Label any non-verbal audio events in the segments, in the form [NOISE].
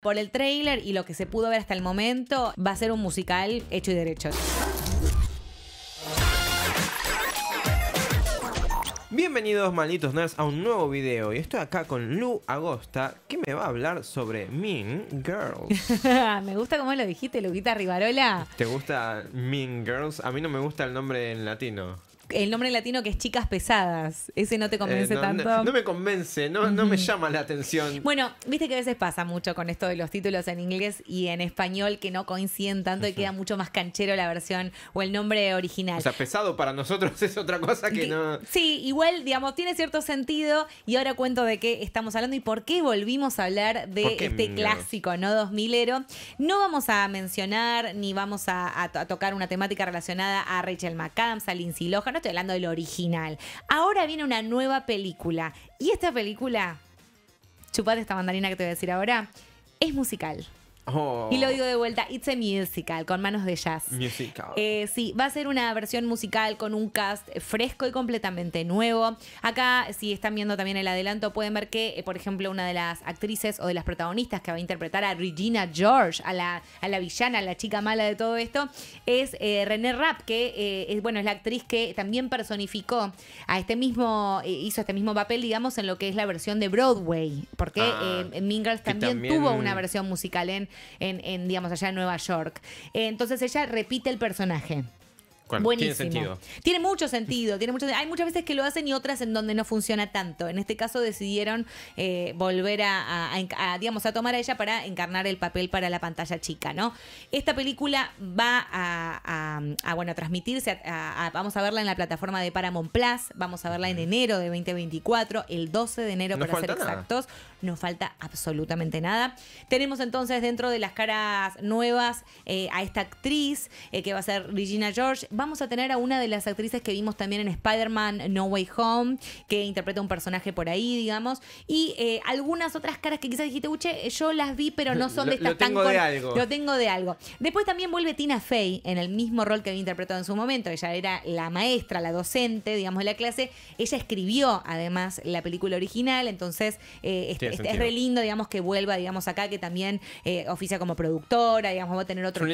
Por el trailer y lo que se pudo ver hasta el momento, va a ser un musical hecho y derecho. Bienvenidos malditos nerds a un nuevo video y estoy acá con Lu Agosta que me va a hablar sobre Mean Girls. [LAUGHS] me gusta cómo lo dijiste, Luquita Rivarola. ¿Te gusta Mean Girls? A mí no me gusta el nombre en latino el nombre latino que es Chicas Pesadas. Ese no te eh, convence tanto. No, me convence, no, no me llama la atención. Bueno, viste que a veces pasa mucho con esto de los títulos en inglés y en español que no coinciden tanto y queda mucho más canchero la versión o el nombre original. O sea, pesado para nosotros [LAUGHS] es otra cosa que, no. Sí, igual, digamos, tiene cierto sentido y ahora cuento de qué estamos hablando y por qué volvimos a hablar de este clásico, ¿no? 2000ero. No vamos a mencionar ni vamos a, tocar una temática relacionada a Rachel McAdams, a Lindsay Lohan estoy hablando del original. Ahora viene una nueva película. Y esta película, chupate esta mandarina que te voy a decir ahora, es musical. Oh. Y lo digo de vuelta, It's a Musical, con manos de jazz. Musical. Eh, sí, va a ser una versión musical con un cast fresco y completamente nuevo. Acá, si están viendo también el adelanto, pueden ver que, eh, por ejemplo, una de las actrices o de las protagonistas que va a interpretar a Regina George, a la, a la villana, a la chica mala de todo esto, es eh, René Rapp, que es, bueno, es la actriz que también personificó a este mismo, hizo este mismo papel, digamos, en lo que es la versión de Broadway, porque ah, Mingles también, también, tuvo una versión musical en en, digamos, allá en Nueva York. Entonces ella repite el personaje. Buenísimo. Tiene sentido. Tiene mucho sentido. Tiene mucho, hay muchas veces que lo hacen y otras en donde no funciona tanto. En este caso decidieron eh, volver a, digamos, a tomar a ella para encarnar el papel para la pantalla chica, ¿no? Esta película va a, bueno, transmitirse, vamos a verla en la plataforma de Paramount Plus, vamos a verla en enero de 2024, el 12 de enero para ser exactos no falta absolutamente nada. Tenemos entonces dentro de las caras nuevas eh, a esta actriz eh, que va a ser Regina George. Vamos a tener a una de las actrices que vimos también en Spider-Man No Way Home, que interpreta un personaje por ahí, digamos. Y eh, algunas otras caras que quizás dijiste, Uche, yo las vi, pero no son de estas tengo tan de algo. Lo tengo de algo. Después también vuelve Tina Fey en el mismo rol que había interpretado en su momento. Ella era la maestra, la docente, digamos, de la clase. Ella escribió además la película original, entonces este es, re lindo, digamos, que vuelva, digamos, acá, que también eh, oficia como productora, digamos, va a tener otro...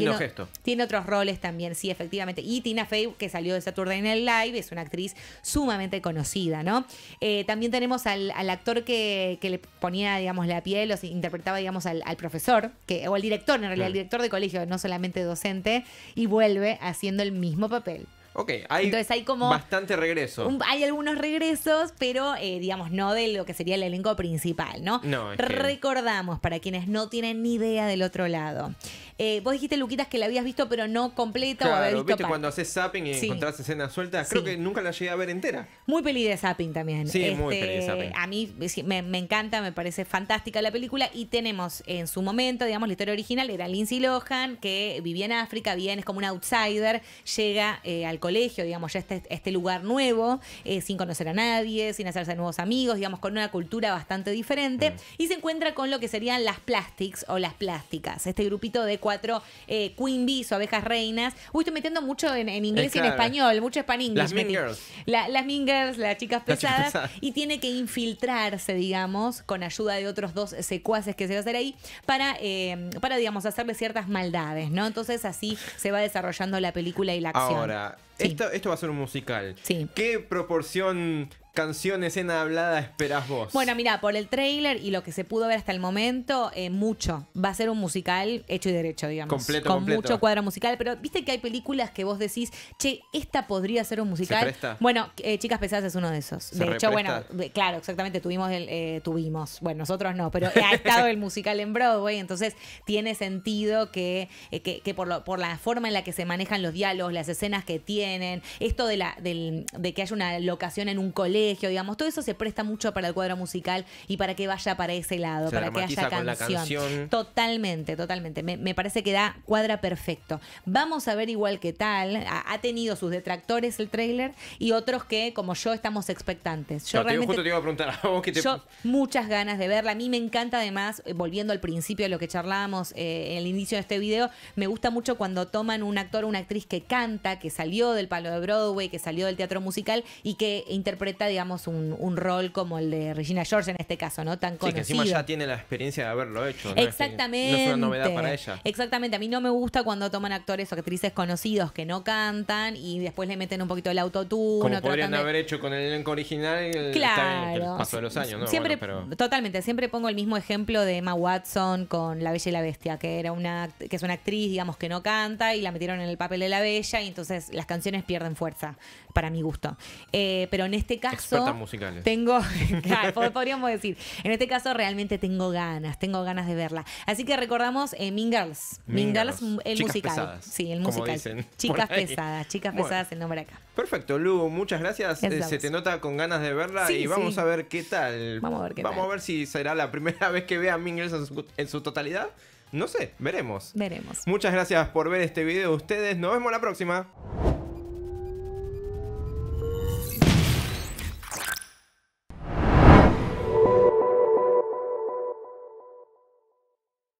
tiene, otros roles también, sí, efectivamente. Y Tina Fey, que salió de Saturday el Live, es una actriz sumamente conocida, ¿no? Eh, también tenemos al, actor que, le ponía, digamos, la piel, o se interpretaba, digamos, al, profesor, que, o al director, en realidad, al director de colegio, no solamente docente, y vuelve haciendo el mismo papel. Ok, hay, Entonces hay como bastante regreso. hay algunos regresos, pero eh, digamos, no de lo que sería el elenco principal, ¿no? No. Recordamos, para quienes no tienen ni idea del otro lado, eh, vos dijiste, Luquitas, que la habías visto, pero no completa o visto. cuando haces zapping y encontrás escenas sueltas? Creo que nunca la llegué a ver entera. Muy peli de zapping también. Sí, muy este, A mí me, encanta, me parece fantástica la película. Y tenemos en su momento, digamos, la historia original era Lindsay Lohan, que vivía en África, bien, es como un outsider, llega eh, al colegio, digamos, ya este, este lugar nuevo, eh, sin conocer a nadie, sin hacerse nuevos amigos, digamos, con una cultura bastante diferente. Mm. Y se encuentra con lo que serían las plastics o las plásticas, este grupito de cuatro eh, Queen Bees o abejas reinas. Uy, estoy metiendo mucho en, inglés y en eh, español, mucho español. Las mean girls. las mean girls, las chicas pesadas. Y tiene que infiltrarse, digamos, con ayuda de otros dos secuaces que se va a hacer ahí para, eh, para digamos, hacerle ciertas maldades, ¿no? Entonces así se va desarrollando la película y la acción. Ahora, esto, esto va a ser un musical. Sí. ¿Qué proporción canción, escena hablada esperás vos? Bueno, mira, por el tráiler y lo que se pudo ver hasta el momento, eh, mucho. Va a ser un musical hecho y derecho, digamos. Completo, con mucho cuadro musical. Pero viste que hay películas que vos decís, che, esta podría ser un musical. Bueno, eh, Chicas Pesadas es uno de esos. de hecho, bueno, eh, claro, exactamente, tuvimos tuvimos. Bueno, nosotros no, pero ha estado el [LAUGHS] musical en Broadway, entonces tiene sentido que, por, lo, por la forma en la que se manejan los diálogos, las escenas que tienen, esto de la, del, de que haya una locación en un colegio digamos, todo eso se presta mucho para el cuadro musical y para que vaya para ese lado, para que haya canción. canción. Totalmente, totalmente. Me, parece que da cuadra perfecto. Vamos a ver igual qué tal. Ha, tenido sus detractores el trailer y otros que, como yo, estamos expectantes. Yo realmente, justo te iba a preguntar a que te... Yo muchas ganas de verla. A mí me encanta además, eh, volviendo al principio de lo que charlábamos eh, en el inicio de este video, me gusta mucho cuando toman un actor o una actriz que canta, que salió del palo de Broadway, que salió del teatro musical y que interpreta, digamos, un, rol como el de Regina George en este caso, ¿no? Tan conocido. Sí, encima ya tiene la experiencia de haberlo hecho. Exactamente. no es una novedad para ella. Exactamente. A mí no me gusta cuando toman actores o actrices conocidos que no cantan y después le meten un poquito el autotune. Como podrían haber hecho con el elenco original claro. el paso de los años, ¿no? Siempre, pero... Totalmente. Siempre pongo el mismo ejemplo de Emma Watson con La Bella y la Bestia, que, era una, que es una actriz, digamos, que no canta y la metieron en el papel de La Bella y entonces las canciones pierden fuerza, para mi gusto. Eh, pero en este caso... Tengo. [LAUGHS] [LAUGHS] podríamos decir. En este caso, realmente tengo ganas. Tengo ganas de verla. Así que recordamos eh, Mean Girls. el musical. sí, el musical. chicas pesadas. Chicas pesadas, el nombre acá. Perfecto, Lu. Muchas gracias. Eh, se te nota con ganas de verla y vamos a ver qué tal. Vamos a ver si será la primera [LAUGHS] vez que vea Mean Girls en su, totalidad. No sé, veremos. Veremos. Muchas gracias por ver este video ustedes. Nos vemos la próxima.